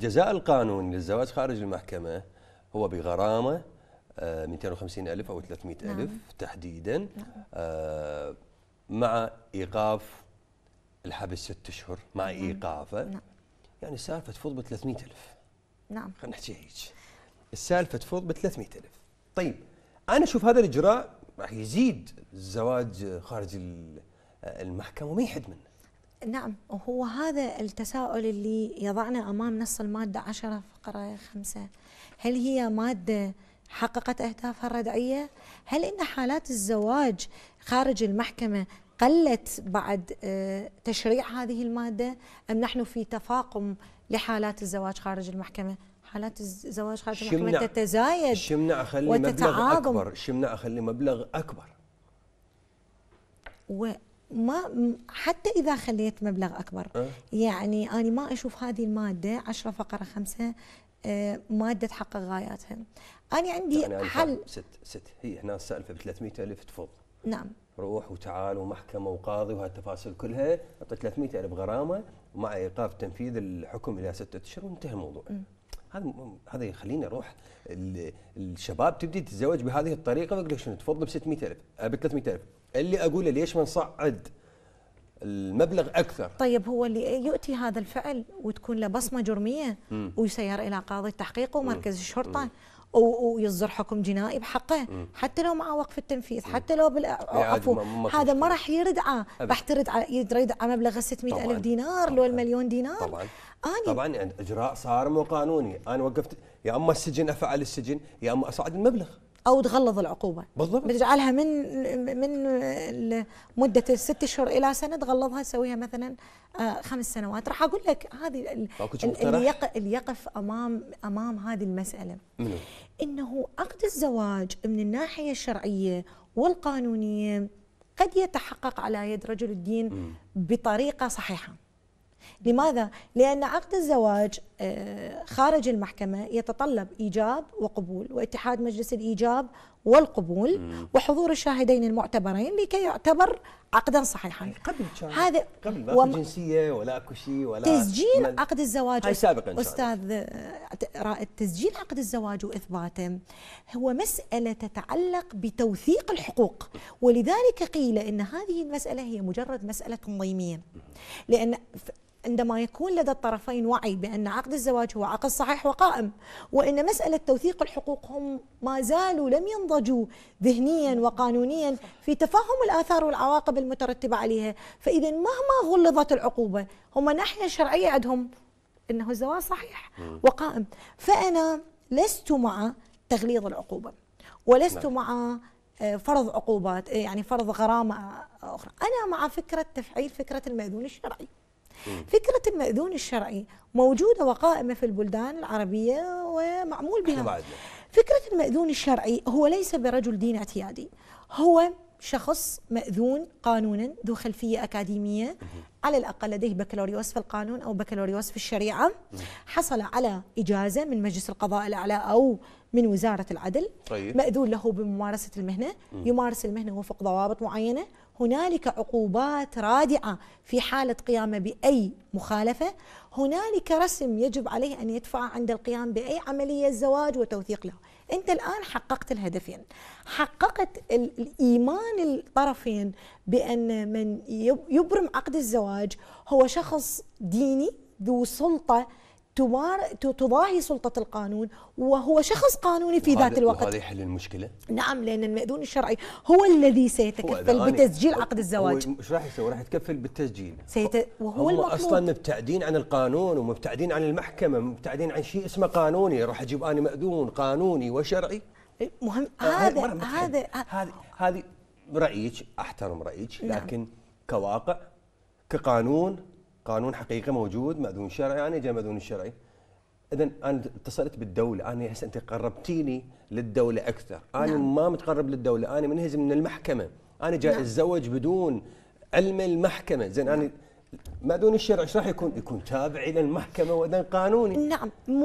الجزاء القانوني للزواج خارج المحكمة هو بغرامة 250 آه، ألف أو 300 نعم. ألف تحديدا نعم. آه، مع إيقاف الحبس ست أشهر مع نعم. إيقافه نعم. يعني سالفة تفوض ب 300 ألف نعم خلينا نحكي هيك السالفة تفوض ب 300 ألف طيب أنا أشوف هذا الإجراء راح يزيد الزواج خارج آه، المحكمة وما يحد منه نعم هو هذا التساؤل اللي يضعنا امام نص الماده 10 فقره 5 هل هي ماده حققت اهدافها الردعيه؟ هل ان حالات الزواج خارج المحكمه قلت بعد آه، تشريع هذه الماده ام نحن في تفاقم لحالات الزواج خارج المحكمه؟ حالات الزواج خارج المحكمه تتزايد شمنع اخلي مبلغ اكبر شمنع اخلي مبلغ اكبر ما حتى اذا خليت مبلغ اكبر أه. يعني انا ما اشوف هذه الماده 10 فقره 5 أه، ماده تحقق غاياتها انا عندي يعني حل ست ست هي هنا السالفه ب 300000 تفض نعم روح وتعال ومحكمه وقاضي وهالتفاصيل كلها حط 300000 غرامه مع ايقاف تنفيذ الحكم الى ستة اشهر وانتهى الموضوع هذا هذا يخليني اروح الشباب تبدي تتزوج بهذه الطريقه ويقول لك شنو تفضل ب 600000 أه، ب 300000 اللي اقوله ليش ما نصعد المبلغ اكثر طيب هو اللي يؤتي هذا الفعل وتكون له بصمه جرميه ويسير الى قاضي التحقيق ومركز الشرطه ويصدر حكم جنائي بحقه حتى لو مع وقف التنفيذ حتى لو بالعفو هذا ما راح يردعه راح ترد يرد على مبلغ 600 ألف دينار لو المليون دينار طبعا طبعا طبعا يعني اجراء صار مو قانوني انا وقفت يا اما السجن افعل السجن يا اما اصعد المبلغ او تغلظ العقوبه بالضبط بتجعلها من من مده الست اشهر الى سنه تغلظها تسويها مثلا آه، خمس سنوات راح اقول لك هذه اللي, اللي يقف امام امام هذه المساله منه. انه عقد الزواج من الناحيه الشرعيه والقانونيه قد يتحقق على يد رجل الدين بطريقه صحيحه لماذا؟ لأن عقد الزواج آه، خارج المحكمة يتطلب إيجاب وقبول واتحاد مجلس الإيجاب والقبول وحضور الشاهدين المعتبرين لكي يعتبر عقدا صحيحا يعني قبل كان هذا قبل ما جنسيه ولا اكو شيء ولا تسجيل ولا... عقد الزواج هاي سابقا استاذ آه، رائد تسجيل عقد الزواج واثباته هو مساله تتعلق بتوثيق الحقوق ولذلك قيل ان هذه المساله هي مجرد مساله تنظيميه لان عندما يكون لدى الطرفين وعي بأن عقد الزواج هو عقد صحيح وقائم وأن مسألة توثيق الحقوق هم ما زالوا لم ينضجوا ذهنيا وقانونيا في تفهم الآثار والعواقب المترتبة عليها فإذا مهما غلظت العقوبة هم ناحية الشرعية عندهم أنه الزواج صحيح وقائم فأنا لست مع تغليظ العقوبة ولست نعم. مع آه، فرض عقوبات آه، يعني فرض غرامة أخرى أنا مع فكرة تفعيل فكرة المأذون الشرعي فكرة المأذون الشرعي موجودة وقائمة في البلدان العربية ومعمول بها فكرة المأذون الشرعي هو ليس برجل دين اعتيادي هو شخص مأذون قانونا ذو خلفية أكاديمية على الأقل لديه بكالوريوس في القانون أو بكالوريوس في الشريعة حصل على إجازة من مجلس القضاء الأعلى أو من وزارة العدل طيب. مأذون له بممارسة المهنة م. يمارس المهنة وفق ضوابط معينة هنالك عقوبات رادعة في حالة قيامه بأي مخالفة هنالك رسم يجب عليه أن يدفع عند القيام بأي عملية زواج وتوثيق له أنت الآن حققت الهدفين حققت الإيمان الطرفين بأن من يبرم عقد الزواج هو شخص ديني ذو سلطة تضاهي سلطة القانون وهو شخص قانوني في ذات الوقت هذا يحل المشكلة؟ نعم لأن المأذون الشرعي هو الذي سيتكفل بتسجيل عقد الزواج ايش راح يسوي؟ راح يتكفل بالتسجيل سيت... وهو هم أصلا مبتعدين عن القانون ومبتعدين عن المحكمة مبتعدين عن شيء اسمه قانوني راح أجيب أنا مأذون قانوني وشرعي إيه، طيب، مهم هذا هذا هذه هذه رأيك أحترم رأيك نعم. لكن نعم. كواقع كقانون قانون حقيقي موجود ماذون شرعي انا يعني جاي ماذون الشرعي اذا انا اتصلت بالدوله انا هسه انت قربتيني للدوله اكثر انا نعم. ما متقرب للدوله انا منهزم من المحكمه انا جاي نعم. اتزوج بدون علم المحكمه زين نعم. انا ماذون الشرع ايش راح يكون يكون تابع الى المحكمه وإذا قانوني نعم